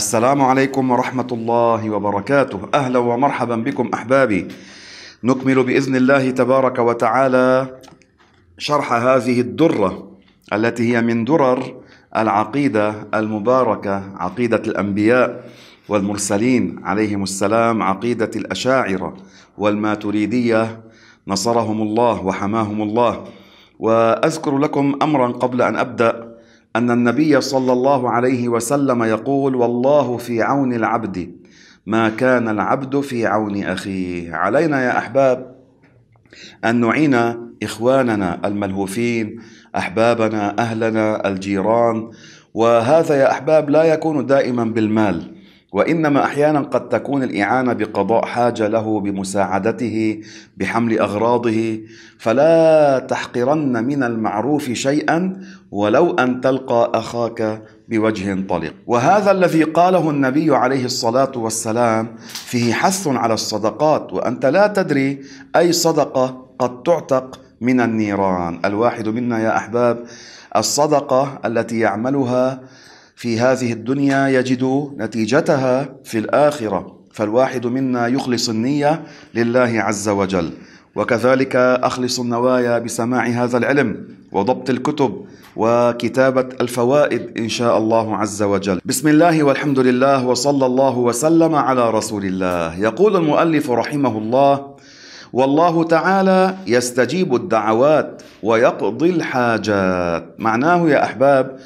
السلام عليكم ورحمة الله وبركاته أهلا ومرحبا بكم أحبابي نكمل بإذن الله تبارك وتعالى شرح هذه الدرة التي هي من درر العقيدة المباركة عقيدة الأنبياء والمرسلين عليهم السلام عقيدة الأشاعرة والماتريدية نصرهم الله وحماهم الله وأذكر لكم أمرا قبل أن أبدأ ان النبي صلى الله عليه وسلم يقول والله في عون العبد ما كان العبد في عون اخيه علينا يا احباب ان نعين اخواننا الملهوفين احبابنا اهلنا الجيران وهذا يا احباب لا يكون دائما بالمال وانما احيانا قد تكون الاعانه بقضاء حاجه له بمساعدته بحمل اغراضه فلا تحقرن من المعروف شيئا ولو ان تلقى اخاك بوجه طلق وهذا الذي قاله النبي عليه الصلاه والسلام فيه حث على الصدقات وانت لا تدري اي صدقه قد تعتق من النيران الواحد منا يا احباب الصدقه التي يعملها في هذه الدنيا يجد نتيجتها في الاخره فالواحد منا يخلص النيه لله عز وجل وكذلك اخلص النوايا بسماع هذا العلم وضبط الكتب وكتابه الفوائد ان شاء الله عز وجل. بسم الله والحمد لله وصلى الله وسلم على رسول الله. يقول المؤلف رحمه الله: والله تعالى يستجيب الدعوات ويقضي الحاجات معناه يا احباب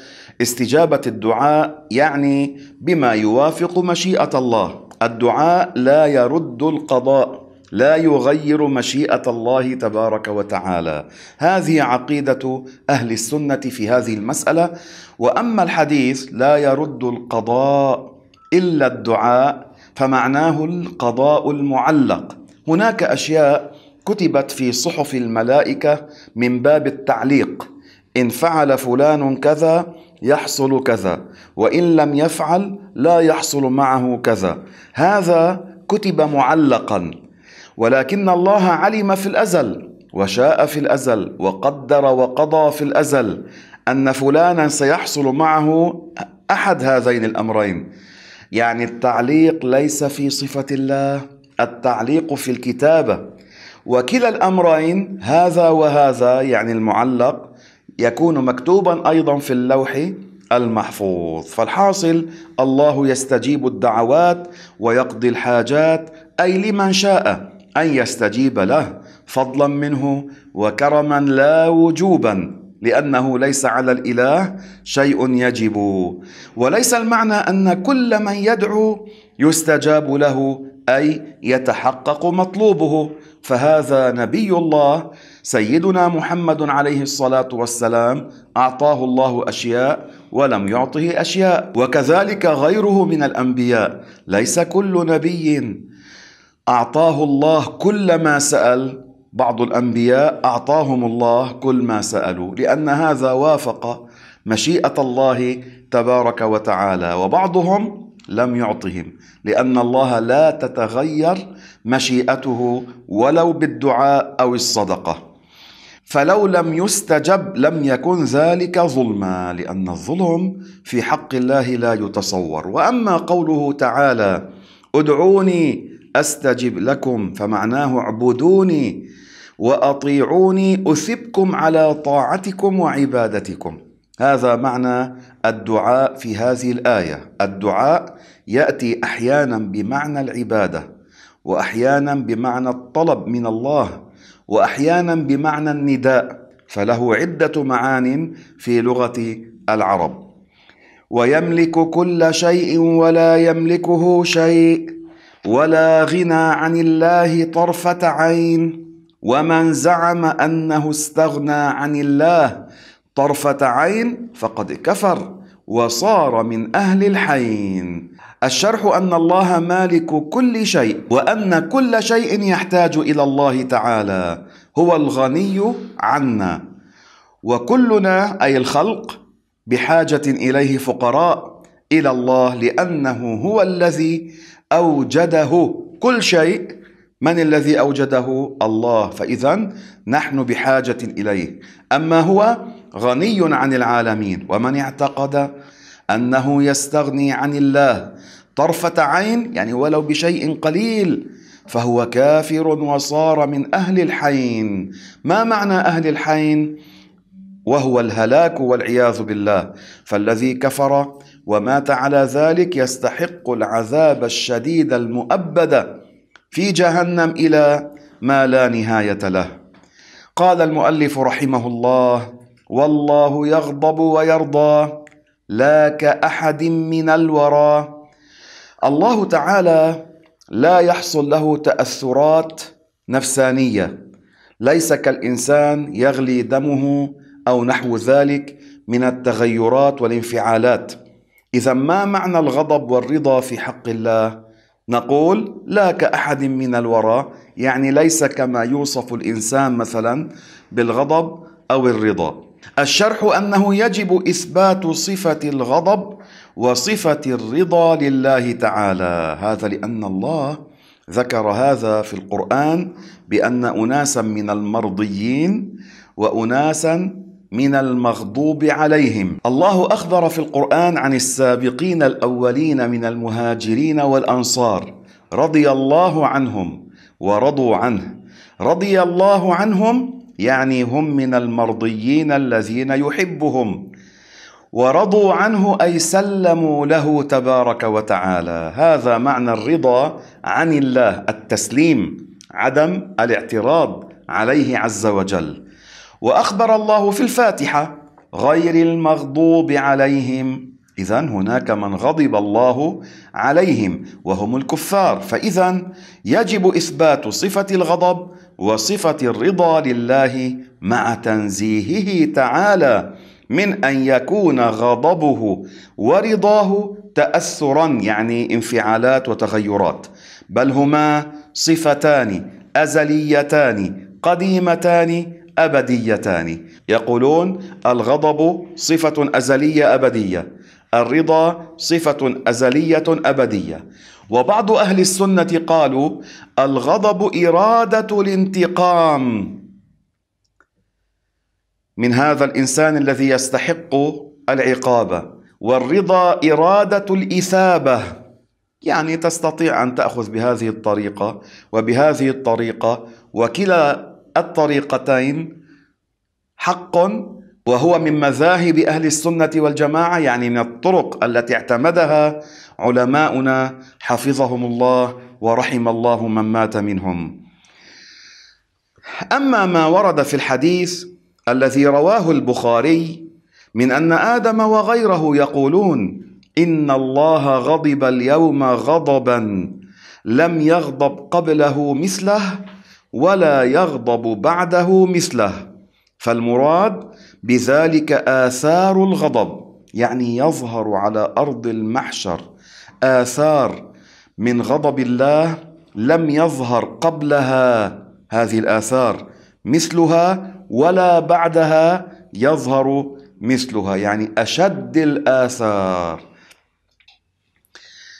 استجابه الدعاء يعني بما يوافق مشيئه الله الدعاء لا يرد القضاء لا يغير مشيئه الله تبارك وتعالى هذه عقيده اهل السنه في هذه المساله واما الحديث لا يرد القضاء الا الدعاء فمعناه القضاء المعلق هناك أشياء كتبت في صحف الملائكة من باب التعليق إن فعل فلان كذا يحصل كذا وإن لم يفعل لا يحصل معه كذا هذا كتب معلقا ولكن الله علم في الأزل وشاء في الأزل وقدر وقضى في الأزل أن فلانا سيحصل معه أحد هذين الأمرين يعني التعليق ليس في صفة الله التعليق في الكتابة وكلا الأمرين هذا وهذا يعني المعلق يكون مكتوبا أيضا في اللوح المحفوظ فالحاصل الله يستجيب الدعوات ويقضي الحاجات أي لمن شاء أن يستجيب له فضلا منه وكرما لا وجوبا لأنه ليس على الإله شيء يجب وليس المعنى أن كل من يدعو يستجاب له أي يتحقق مطلوبه فهذا نبي الله سيدنا محمد عليه الصلاة والسلام أعطاه الله أشياء ولم يعطه أشياء وكذلك غيره من الأنبياء ليس كل نبي أعطاه الله كل ما سأل بعض الانبياء اعطاهم الله كل ما سالوا لان هذا وافق مشيئه الله تبارك وتعالى وبعضهم لم يعطهم لان الله لا تتغير مشيئته ولو بالدعاء او الصدقه فلو لم يستجب لم يكن ذلك ظلما لان الظلم في حق الله لا يتصور واما قوله تعالى ادعوني استجب لكم فمعناه اعبدوني واطيعوني اثبكم على طاعتكم وعبادتكم هذا معنى الدعاء في هذه الايه الدعاء ياتي احيانا بمعنى العباده واحيانا بمعنى الطلب من الله واحيانا بمعنى النداء فله عده معان في لغه العرب ويملك كل شيء ولا يملكه شيء ولا غنى عن الله طرفه عين ومن زعم انه استغنى عن الله طرفه عين فقد كفر وصار من اهل الحين الشرح ان الله مالك كل شيء وان كل شيء يحتاج الى الله تعالى هو الغني عنا وكلنا اي الخلق بحاجه اليه فقراء الى الله لانه هو الذي اوجده كل شيء من الذي أوجده؟ الله فإذا نحن بحاجة إليه أما هو غني عن العالمين ومن اعتقد أنه يستغني عن الله طرفة عين يعني ولو بشيء قليل فهو كافر وصار من أهل الحين ما معنى أهل الحين؟ وهو الهلاك والعياذ بالله فالذي كفر ومات على ذلك يستحق العذاب الشديد المؤبد في جهنم إلى ما لا نهاية له قال المؤلف رحمه الله والله يغضب ويرضى لا كأحد من الورى الله تعالى لا يحصل له تأثرات نفسانية ليس كالإنسان يغلي دمه أو نحو ذلك من التغيرات والانفعالات إذا ما معنى الغضب والرضا في حق الله؟ نقول لا كأحد من الورى يعني ليس كما يوصف الإنسان مثلا بالغضب أو الرضا الشرح أنه يجب إثبات صفة الغضب وصفة الرضا لله تعالى هذا لأن الله ذكر هذا في القرآن بأن أناسا من المرضيين وأناسا من المغضوب عليهم الله أخبر في القرآن عن السابقين الأولين من المهاجرين والأنصار رضي الله عنهم ورضوا عنه رضي الله عنهم يعني هم من المرضيين الذين يحبهم ورضوا عنه أي سلموا له تبارك وتعالى هذا معنى الرضا عن الله التسليم عدم الاعتراض عليه عز وجل وأخبر الله في الفاتحة غير المغضوب عليهم إذا هناك من غضب الله عليهم وهم الكفار فإذا يجب إثبات صفة الغضب وصفة الرضا لله مع تنزيهه تعالى من أن يكون غضبه ورضاه تأثرا يعني انفعالات وتغيرات بل هما صفتان أزليتان قديمتان أبديتان يقولون الغضب صفة أزلية أبدية الرضا صفة أزلية أبدية وبعض أهل السنة قالوا الغضب إرادة الانتقام من هذا الإنسان الذي يستحق العقابة والرضا إرادة الإثابة يعني تستطيع أن تأخذ بهذه الطريقة وبهذه الطريقة وكلا الطريقتين حق وهو من مذاهب أهل السنة والجماعة يعني من الطرق التي اعتمدها علماؤنا حفظهم الله ورحم الله من مات منهم أما ما ورد في الحديث الذي رواه البخاري من أن آدم وغيره يقولون إن الله غضب اليوم غضبا لم يغضب قبله مثله ولا يغضب بعده مثله فالمراد بذلك آثار الغضب يعني يظهر على أرض المحشر آثار من غضب الله لم يظهر قبلها هذه الآثار مثلها ولا بعدها يظهر مثلها يعني أشد الآثار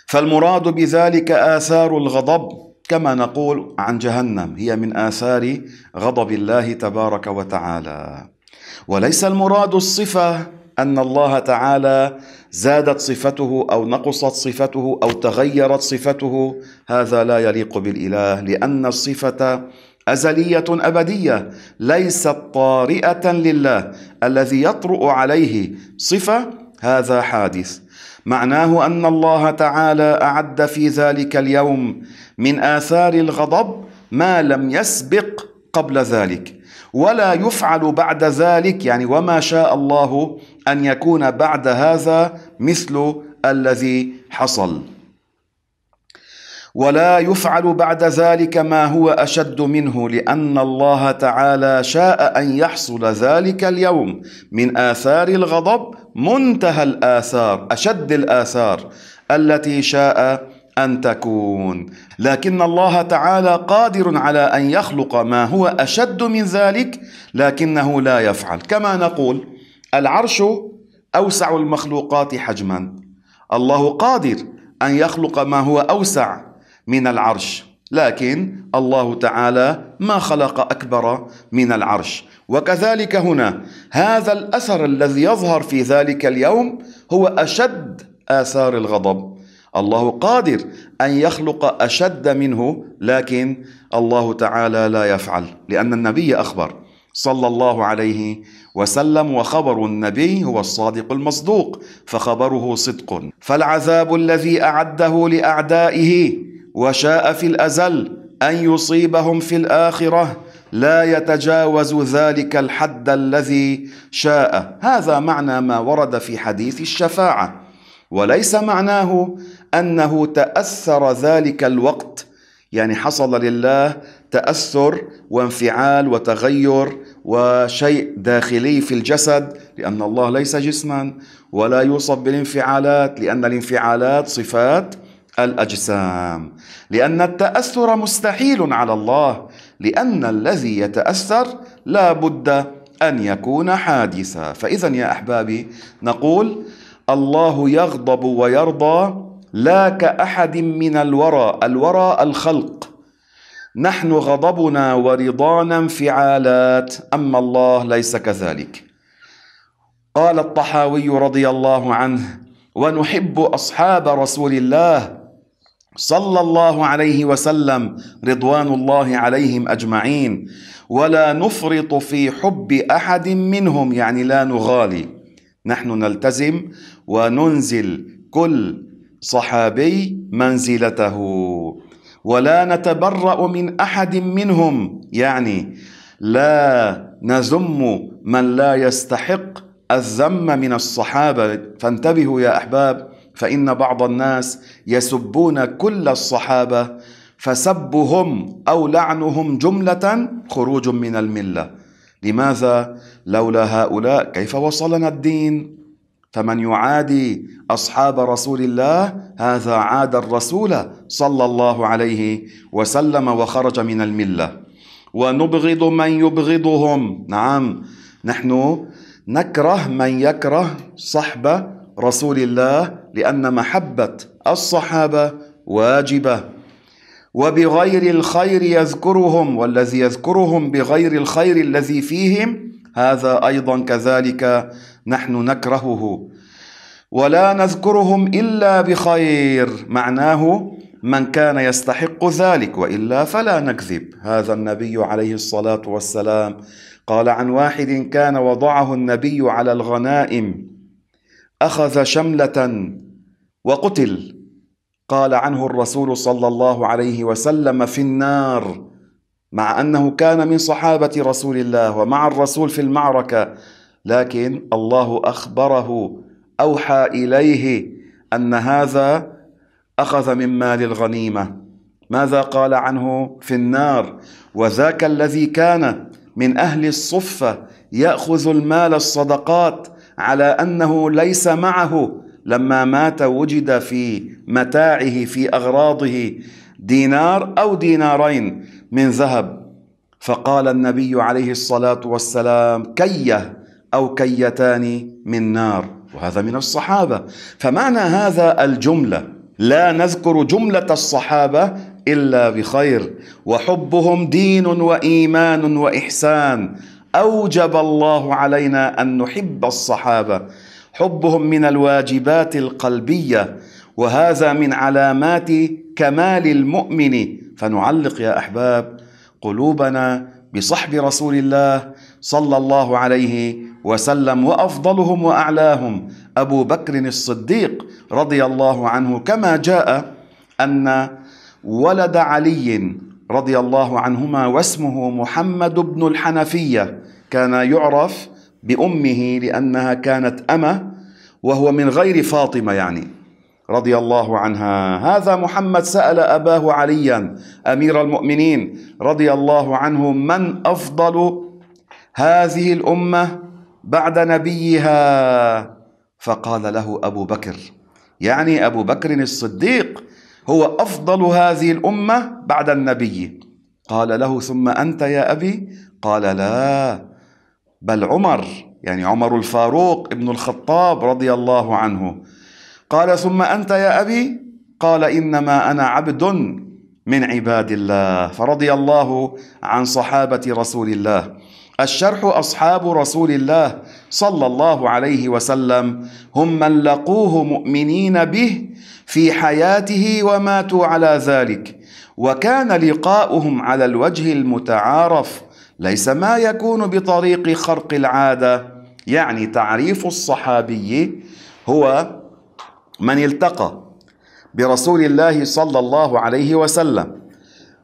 فالمراد بذلك آثار الغضب كما نقول عن جهنم هي من آثار غضب الله تبارك وتعالى وليس المراد الصفة أن الله تعالى زادت صفته أو نقصت صفته أو تغيرت صفته هذا لا يليق بالإله لأن الصفة أزلية أبدية ليست طارئة لله الذي يطرؤ عليه صفة هذا حادث معناه ان الله تعالى اعد في ذلك اليوم من اثار الغضب ما لم يسبق قبل ذلك ولا يفعل بعد ذلك يعني وما شاء الله ان يكون بعد هذا مثل الذي حصل ولا يفعل بعد ذلك ما هو اشد منه لان الله تعالى شاء ان يحصل ذلك اليوم من اثار الغضب منتهى الاثار اشد الاثار التي شاء ان تكون لكن الله تعالى قادر على ان يخلق ما هو اشد من ذلك لكنه لا يفعل كما نقول العرش اوسع المخلوقات حجما الله قادر ان يخلق ما هو اوسع من العرش لكن الله تعالى ما خلق أكبر من العرش وكذلك هنا هذا الأثر الذي يظهر في ذلك اليوم هو أشد آثار الغضب الله قادر أن يخلق أشد منه لكن الله تعالى لا يفعل لأن النبي أخبر صلى الله عليه وسلم وخبر النبي هو الصادق المصدوق فخبره صدق فالعذاب الذي أعده لأعدائه وشاء في الازل ان يصيبهم في الاخره لا يتجاوز ذلك الحد الذي شاء هذا معنى ما ورد في حديث الشفاعه وليس معناه انه تاثر ذلك الوقت يعني حصل لله تاثر وانفعال وتغير وشيء داخلي في الجسد لان الله ليس جسما ولا يوصف بالانفعالات لان الانفعالات صفات الأجسام لأن التأثر مستحيل على الله لأن الذي يتأثر لا بد أن يكون حادثا فإذا يا أحبابي نقول الله يغضب ويرضى لا كأحد من الورى الورى الخلق نحن غضبنا ورضانا انفعالات أما الله ليس كذلك قال الطحاوي رضي الله عنه ونحب أصحاب رسول الله صلى الله عليه وسلم رضوان الله عليهم اجمعين ولا نفرط في حب احد منهم يعني لا نغالي نحن نلتزم وننزل كل صحابي منزلته ولا نتبرأ من احد منهم يعني لا نذم من لا يستحق الذم من الصحابه فانتبهوا يا احباب فإن بعض الناس يسبون كل الصحابة فسبهم أو لعنهم جملة خروج من الملة لماذا؟ لولا هؤلاء كيف وصلنا الدين؟ فمن يعادي أصحاب رسول الله هذا عاد الرسول صلى الله عليه وسلم وخرج من الملة ونبغض من يبغضهم نعم نحن نكره من يكره صحب رسول الله لأن محبة الصحابة واجبة وبغير الخير يذكرهم والذي يذكرهم بغير الخير الذي فيهم هذا أيضا كذلك نحن نكرهه ولا نذكرهم إلا بخير معناه من كان يستحق ذلك والا فلا نكذب هذا النبي عليه الصلاه والسلام قال عن واحد كان وضعه النبي على الغنائم اخذ شمله وقتل قال عنه الرسول صلى الله عليه وسلم في النار مع انه كان من صحابه رسول الله ومع الرسول في المعركه لكن الله اخبره اوحى اليه ان هذا اخذ من مال الغنيمه ماذا قال عنه في النار وذاك الذي كان من اهل الصفه ياخذ المال الصدقات على انه ليس معه لما مات وجد في متاعه في أغراضه دينار أو دينارين من ذهب فقال النبي عليه الصلاة والسلام كيه أو كيتان من نار وهذا من الصحابة فمعنى هذا الجملة لا نذكر جملة الصحابة إلا بخير وحبهم دين وإيمان وإحسان أوجب الله علينا أن نحب الصحابة حبهم من الواجبات القلبيه وهذا من علامات كمال المؤمن فنعلق يا احباب قلوبنا بصحب رسول الله صلى الله عليه وسلم وافضلهم واعلاهم ابو بكر الصديق رضي الله عنه كما جاء ان ولد علي رضي الله عنهما واسمه محمد بن الحنفيه كان يعرف بأمه لأنها كانت أمة وهو من غير فاطمة يعني رضي الله عنها هذا محمد سأل أباه عليا أمير المؤمنين رضي الله عنه من أفضل هذه الأمة بعد نبيها فقال له أبو بكر يعني أبو بكر الصديق هو أفضل هذه الأمة بعد النبي قال له ثم أنت يا أبي قال لا بل عمر يعني عمر الفاروق ابن الخطاب رضي الله عنه قال ثم انت يا ابي قال انما انا عبد من عباد الله فرضي الله عن صحابه رسول الله الشرح اصحاب رسول الله صلى الله عليه وسلم هم من لقوه مؤمنين به في حياته وماتوا على ذلك وكان لقاؤهم على الوجه المتعارف ليس ما يكون بطريق خرق العادة يعني تعريف الصحابي هو من التقى برسول الله صلى الله عليه وسلم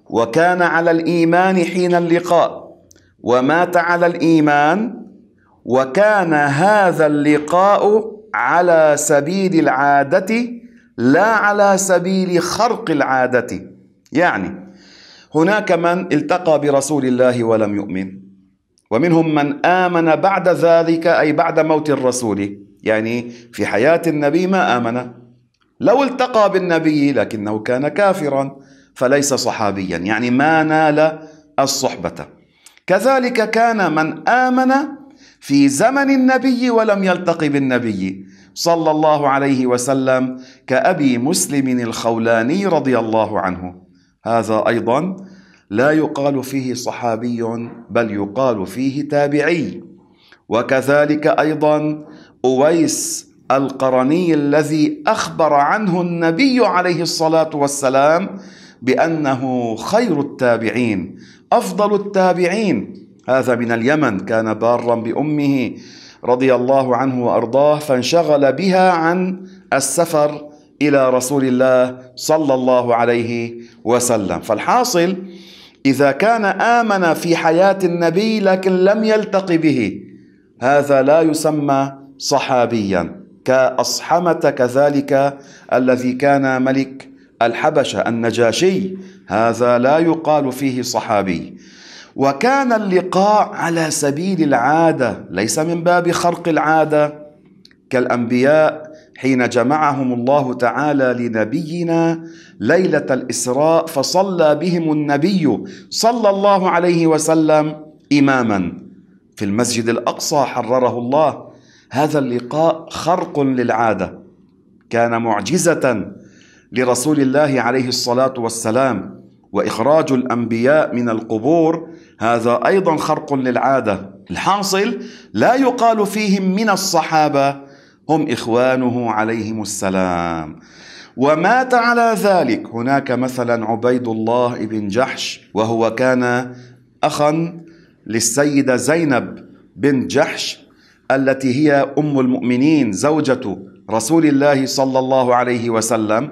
وكان على الإيمان حين اللقاء ومات على الإيمان وكان هذا اللقاء على سبيل العادة لا على سبيل خرق العادة يعني هناك من التقى برسول الله ولم يؤمن ومنهم من آمن بعد ذلك أي بعد موت الرسول يعني في حياة النبي ما آمن لو التقى بالنبي لكنه كان كافرا فليس صحابيا يعني ما نال الصحبة كذلك كان من آمن في زمن النبي ولم يلتقي بالنبي صلى الله عليه وسلم كأبي مسلم الخولاني رضي الله عنه هذا أيضا لا يقال فيه صحابي بل يقال فيه تابعي وكذلك أيضا أويس القرني الذي أخبر عنه النبي عليه الصلاة والسلام بأنه خير التابعين أفضل التابعين هذا من اليمن كان بارا بأمه رضي الله عنه وأرضاه فانشغل بها عن السفر إلى رسول الله صلى الله عليه وسلم فالحاصل إذا كان آمن في حياة النبي لكن لم يلتقي به هذا لا يسمى صحابيا كأصحمة كذلك الذي كان ملك الحبشة النجاشي هذا لا يقال فيه صحابي وكان اللقاء على سبيل العادة ليس من باب خرق العادة كالأنبياء حين جمعهم الله تعالى لنبينا ليله الاسراء فصلى بهم النبي صلى الله عليه وسلم اماما في المسجد الاقصى حرره الله هذا اللقاء خرق للعاده كان معجزه لرسول الله عليه الصلاه والسلام واخراج الانبياء من القبور هذا ايضا خرق للعاده الحاصل لا يقال فيهم من الصحابه هم إخوانه عليهم السلام ومات على ذلك هناك مثلا عبيد الله بن جحش وهو كان أخا للسيدة زينب بن جحش التي هي أم المؤمنين زوجة رسول الله صلى الله عليه وسلم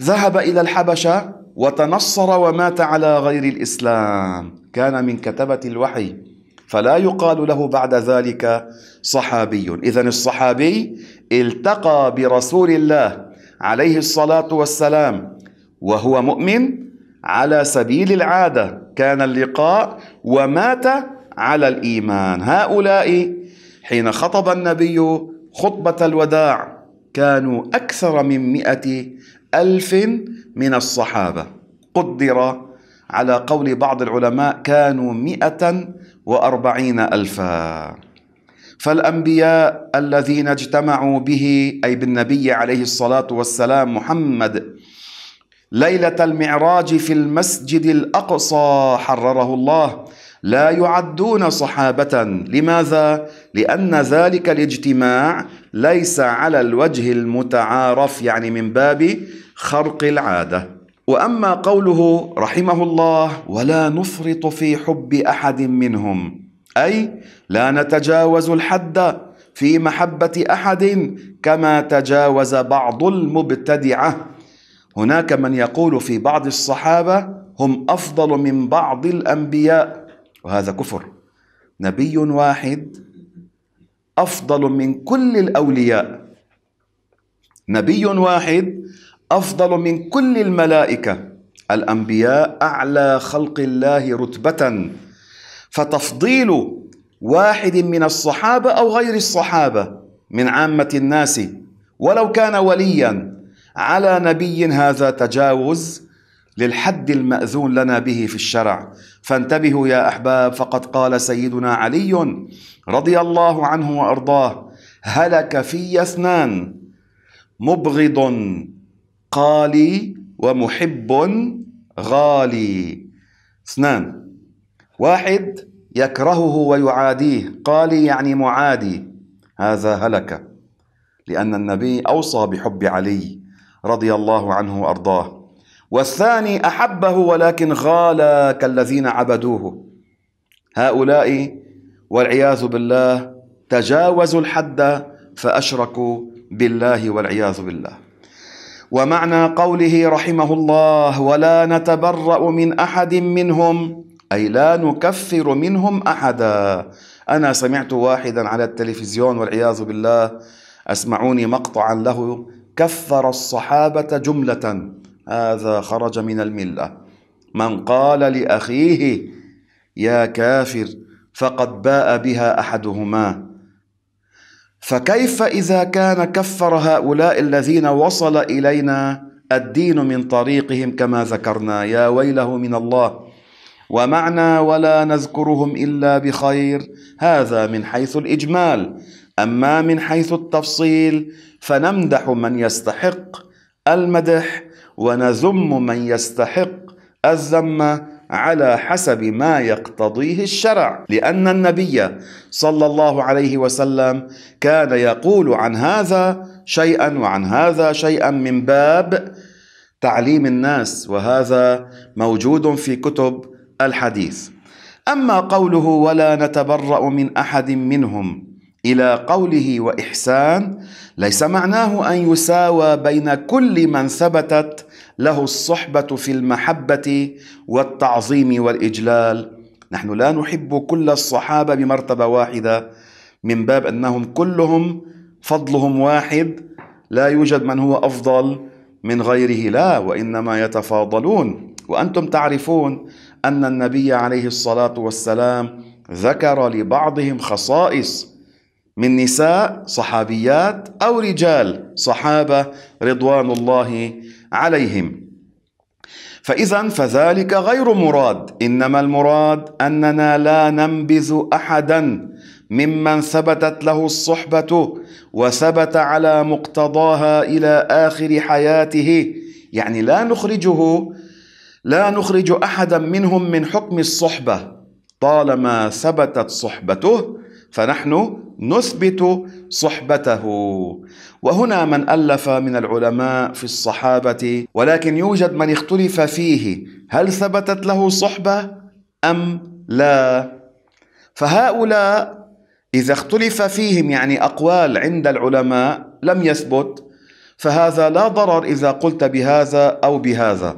ذهب إلى الحبشة وتنصر ومات على غير الإسلام كان من كتبة الوحي فلا يقال له بعد ذلك صحابي إذا الصحابي التقى برسول الله عليه الصلاة والسلام وهو مؤمن على سبيل العادة كان اللقاء ومات على الإيمان هؤلاء حين خطب النبي خطبة الوداع كانوا أكثر من مئة ألف من الصحابة قدر على قول بعض العلماء كانوا مئة وأربعين ألفا فالأنبياء الذين اجتمعوا به أي بالنبي عليه الصلاة والسلام محمد ليلة المعراج في المسجد الأقصى حرره الله لا يعدون صحابة لماذا؟ لأن ذلك الاجتماع ليس على الوجه المتعارف يعني من باب خرق العاده واما قوله رحمه الله ولا نفرط في حب احد منهم اي لا نتجاوز الحد في محبه احد كما تجاوز بعض المبتدعه هناك من يقول في بعض الصحابه هم افضل من بعض الانبياء وهذا كفر نبي واحد افضل من كل الاولياء نبي واحد أفضل من كل الملائكة الأنبياء أعلى خلق الله رتبة فتفضيل واحد من الصحابة أو غير الصحابة من عامة الناس ولو كان وليا على نبي هذا تجاوز للحد المأذون لنا به في الشرع فانتبهوا يا أحباب فقد قال سيدنا علي رضي الله عنه وأرضاه هلك في اثنان مبغض قالي ومحب غالي اثنان واحد يكرهه ويعاديه قالي يعني معادي هذا هلك لأن النبي أوصى بحب علي رضي الله عنه وأرضاه والثاني أحبه ولكن غالى كالذين عبدوه هؤلاء والعياذ بالله تجاوزوا الحد فأشركوا بالله والعياذ بالله ومعنى قوله رحمه الله ولا نتبرأ من أحد منهم أي لا نكفر منهم أحدا أنا سمعت واحدا على التلفزيون والعياذ بالله أسمعوني مقطعا له كفر الصحابة جملة هذا خرج من الملة من قال لأخيه يا كافر فقد باء بها أحدهما فكيف اذا كان كفر هؤلاء الذين وصل الينا الدين من طريقهم كما ذكرنا يا ويله من الله ومعنى ولا نذكرهم الا بخير هذا من حيث الاجمال اما من حيث التفصيل فنمدح من يستحق المدح ونذم من يستحق الذمه على حسب ما يقتضيه الشرع لأن النبي صلى الله عليه وسلم كان يقول عن هذا شيئا وعن هذا شيئا من باب تعليم الناس وهذا موجود في كتب الحديث أما قوله ولا نتبرأ من أحد منهم إلى قوله وإحسان ليس معناه أن يساوى بين كل من ثبتت له الصحبة في المحبة والتعظيم والإجلال نحن لا نحب كل الصحابة بمرتبة واحدة من باب أنهم كلهم فضلهم واحد لا يوجد من هو أفضل من غيره لا وإنما يتفاضلون وأنتم تعرفون أن النبي عليه الصلاة والسلام ذكر لبعضهم خصائص من نساء صحابيات أو رجال صحابة رضوان الله عليهم فإذا فذلك غير مراد إنما المراد أننا لا ننبذ أحدا ممن ثبتت له الصحبة وثبت على مقتضاها إلى آخر حياته يعني لا نخرجه لا نخرج أحدا منهم من حكم الصحبة طالما ثبتت صحبته فنحن نثبت صحبته وهنا من الف من العلماء في الصحابه ولكن يوجد من اختلف فيه هل ثبتت له صحبه ام لا فهؤلاء اذا اختلف فيهم يعني اقوال عند العلماء لم يثبت فهذا لا ضرر اذا قلت بهذا او بهذا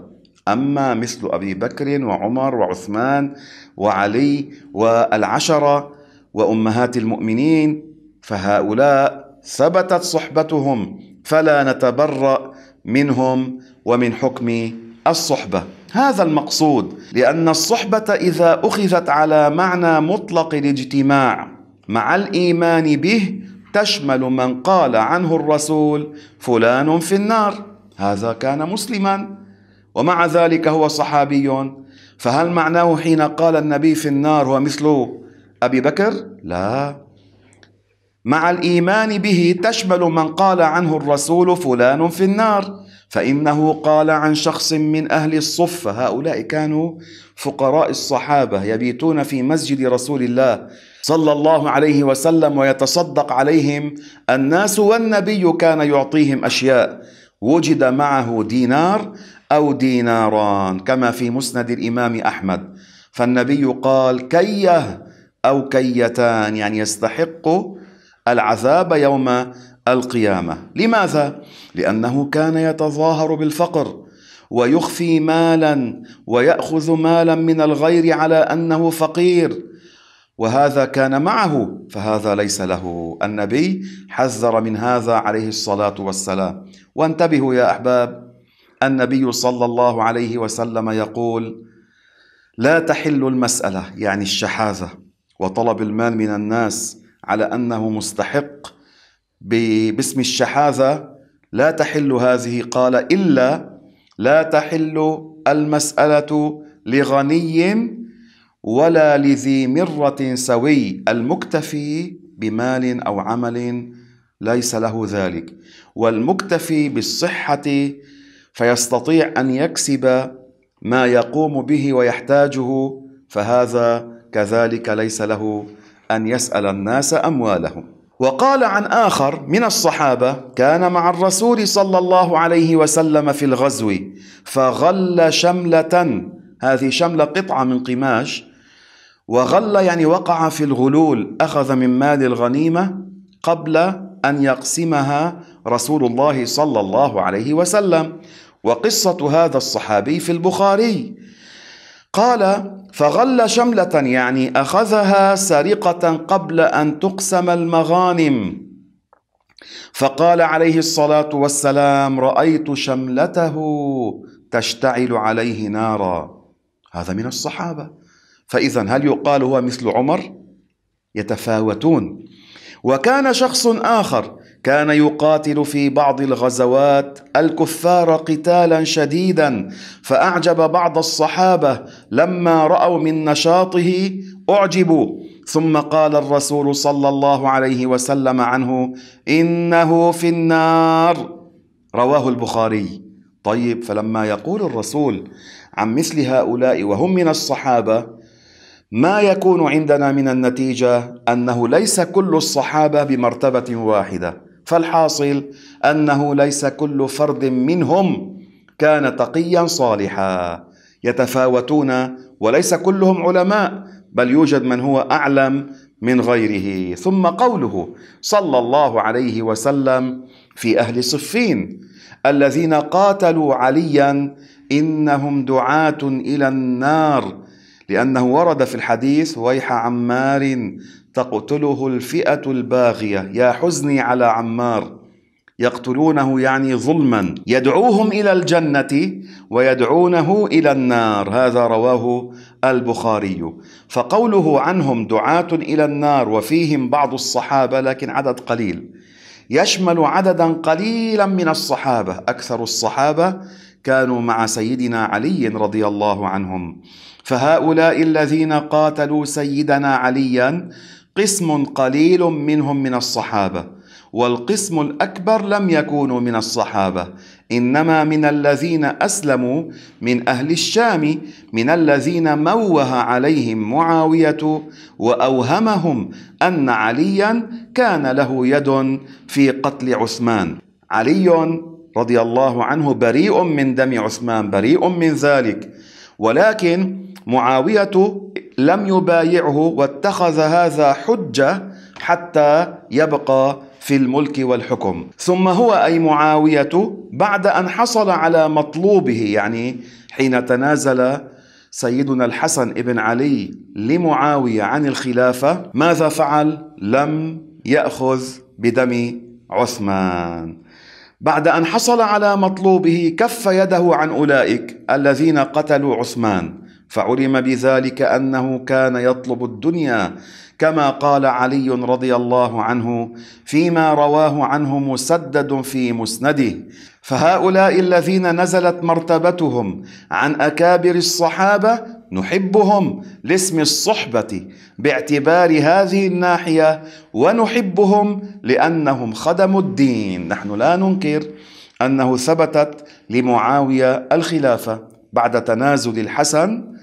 اما مثل ابي بكر وعمر وعثمان وعلي والعشره وأمهات المؤمنين فهؤلاء ثبتت صحبتهم فلا نتبرأ منهم ومن حكم الصحبة هذا المقصود لأن الصحبة إذا أخذت على معنى مطلق الاجتماع مع الإيمان به تشمل من قال عنه الرسول فلان في النار هذا كان مسلما ومع ذلك هو صحابي فهل معناه حين قال النبي في النار هو مثله أبي بكر لا مع الإيمان به تشمل من قال عنه الرسول فلان في النار فإنه قال عن شخص من أهل الصفة هؤلاء كانوا فقراء الصحابة يبيتون في مسجد رسول الله صلى الله عليه وسلم ويتصدق عليهم الناس والنبي كان يعطيهم أشياء وجد معه دينار أو ديناران كما في مسند الإمام أحمد فالنبي قال كيه أو كيتان يعني يستحق العذاب يوم القيامة لماذا؟ لأنه كان يتظاهر بالفقر ويخفي مالا ويأخذ مالا من الغير على أنه فقير وهذا كان معه فهذا ليس له النبي حذر من هذا عليه الصلاة والسلام وانتبهوا يا أحباب النبي صلى الله عليه وسلم يقول لا تحل المسألة يعني الشحاذة وطلب المال من الناس على انه مستحق باسم الشحاذه لا تحل هذه قال الا لا تحل المساله لغني ولا لذي مره سوي المكتفي بمال او عمل ليس له ذلك والمكتفي بالصحه فيستطيع ان يكسب ما يقوم به ويحتاجه فهذا كذلك ليس له أن يسأل الناس أموالهم وقال عن آخر من الصحابة كان مع الرسول صلى الله عليه وسلم في الغزو فغل شملة هذه شملة قطعة من قماش وغل يعني وقع في الغلول أخذ من مال الغنيمة قبل أن يقسمها رسول الله صلى الله عليه وسلم وقصة هذا الصحابي في البخاري قال فغل شملة يعني أخذها سرقة قبل أن تقسم المغانم فقال عليه الصلاة والسلام رأيت شملته تشتعل عليه نارا هذا من الصحابة فإذا هل يقال هو مثل عمر؟ يتفاوتون وكان شخص آخر كان يقاتل في بعض الغزوات الكفار قتالا شديدا فاعجب بعض الصحابه لما راوا من نشاطه اعجبوا ثم قال الرسول صلى الله عليه وسلم عنه انه في النار رواه البخاري طيب فلما يقول الرسول عن مثل هؤلاء وهم من الصحابه ما يكون عندنا من النتيجه انه ليس كل الصحابه بمرتبه واحده فالحاصل انه ليس كل فرد منهم كان تقيا صالحا يتفاوتون وليس كلهم علماء بل يوجد من هو اعلم من غيره ثم قوله صلى الله عليه وسلم في اهل صفين الذين قاتلوا عليا انهم دعاه الى النار لانه ورد في الحديث ويح عمار تقتله الفئة الباغية يا حزني على عمار يقتلونه يعني ظلما يدعوهم إلى الجنة ويدعونه إلى النار هذا رواه البخاري فقوله عنهم دعاة إلى النار وفيهم بعض الصحابة لكن عدد قليل يشمل عددا قليلا من الصحابة أكثر الصحابة كانوا مع سيدنا علي رضي الله عنهم فهؤلاء الذين قاتلوا سيدنا عليا قسم قليل منهم من الصحابة والقسم الأكبر لم يكونوا من الصحابة إنما من الذين أسلموا من أهل الشام من الذين موه عليهم معاوية وأوهمهم أن عليا كان له يد في قتل عثمان علي رضي الله عنه بريء من دم عثمان بريء من ذلك ولكن معاوية لم يبايعه واتخذ هذا حجة حتى يبقى في الملك والحكم ثم هو أي معاوية بعد أن حصل على مطلوبه يعني حين تنازل سيدنا الحسن ابن علي لمعاوية عن الخلافة ماذا فعل؟ لم يأخذ بدم عثمان بعد أن حصل على مطلوبه كف يده عن أولئك الذين قتلوا عثمان فعلم بذلك انه كان يطلب الدنيا كما قال علي رضي الله عنه فيما رواه عنه مسدد في مسنده فهؤلاء الذين نزلت مرتبتهم عن اكابر الصحابه نحبهم لاسم الصحبه باعتبار هذه الناحيه ونحبهم لانهم خدموا الدين نحن لا ننكر انه ثبتت لمعاويه الخلافه بعد تنازل الحسن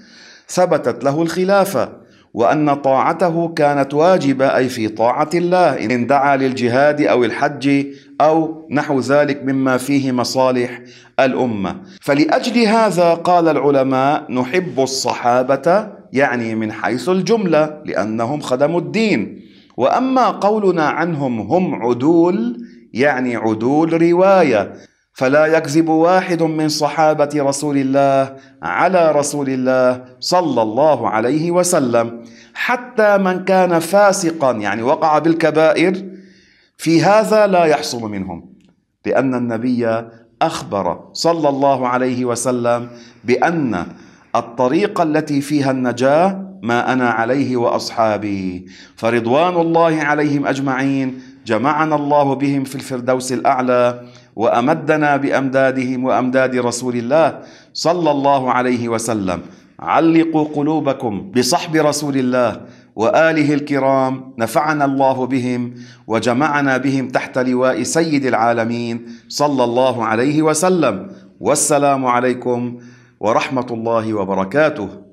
ثبتت له الخلافه وان طاعته كانت واجبه اي في طاعه الله ان دعا للجهاد او الحج او نحو ذلك مما فيه مصالح الامه فلاجل هذا قال العلماء نحب الصحابه يعني من حيث الجمله لانهم خدموا الدين واما قولنا عنهم هم عدول يعني عدول روايه فلا يكذب واحد من صحابة رسول الله على رسول الله صلى الله عليه وسلم حتى من كان فاسقا يعني وقع بالكبائر في هذا لا يحصل منهم لأن النبي أخبر صلى الله عليه وسلم بأن الطريقة التي فيها النجاة ما أنا عليه وأصحابي فرضوان الله عليهم أجمعين جمعنا الله بهم في الفردوس الأعلى وامدنا بامدادهم وامداد رسول الله صلى الله عليه وسلم علقوا قلوبكم بصحب رسول الله واله الكرام نفعنا الله بهم وجمعنا بهم تحت لواء سيد العالمين صلى الله عليه وسلم والسلام عليكم ورحمه الله وبركاته